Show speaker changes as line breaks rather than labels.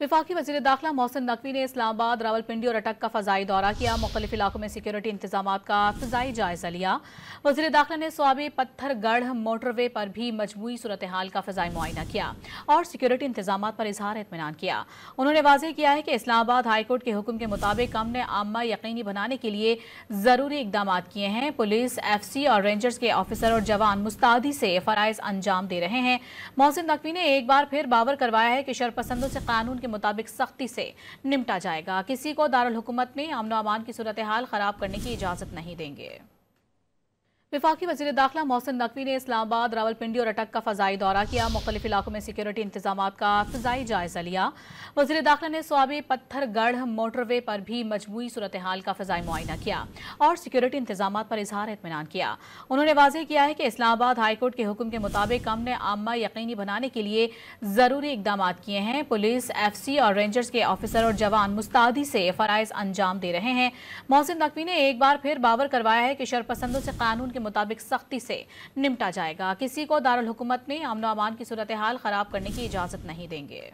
विफाकी वजी दाखिला मोहसिन नकवी ने इस्लामाबाद रावलपिंडी और अटक का फजाई दौरा किया मुख्तलिफ इलाकों में सिक्योरिटी इंतजाम का फजाई जायजा लिया वजी दाखिला ने स्वाबी पत्थरगढ़ मोटरवे पर भी मजमू सूरत हाल का फजाई मुआयना किया और सिक्योरिटी इंतजाम पर इजहार इतमान किया उन्होंने वाजे किया है कि इस्लामाबाद हाईकोर्ट के हुक्म के मुताबिक कम ने आमा यकीनी बनाने के लिए ज़रूरी इकदाम किए हैं पुलिस एफ सी और रेंजर्स के ऑफिसर और जवान मुस्तादी से फ़रज़ अंजाम दे रहे हैं मोहसिन नकवी ने एक बार फिर बावर करवाया है कि शरपसंदों से कानून के के मुताबिक सख्ती से निपटा जाएगा किसी को दारुल हुकूमत में अमन अमान की सूरत हाल खराब करने की इजाज़त नहीं देंगे विफाक वजी दाखिला मोहसिन नकवी ने इस्लामाबाद रावलपिंडी और अटक का फजाई दौरा किया मुख्तलिफ इलाकों में सिक्योरिटी इंतजाम का फजाई जायजा लिया वजी दाखिला ने स्वाबी पत्थरगढ़ मोटरवे पर भी मजमू सूरत हाल का फजाई मुआयना किया और सिक्योरिटी इंतजाम पर इजहार इतमान किया उन्होंने वाजे किया है कि इस्लामाबाद हाईकोर्ट के हुक्म के मुताबिक अमन आमा यकीनी बनाने के लिए ज़रूरी इकदाम किए हैं पुलिस एफ सी और रेंजर्स के ऑफिसर और जवान मुस्तादी से फ़रज़ अंजाम दे रहे हैं मोहसिन नकवी ने एक बार फिर बावर करवाया है कि शरपसंदों से कानून के मुताबिक सख्ती से निपटा जाएगा किसी को दारुल हुकूमत में अमन अमान की सूरत हाल खराब करने की इजाज़त नहीं देंगे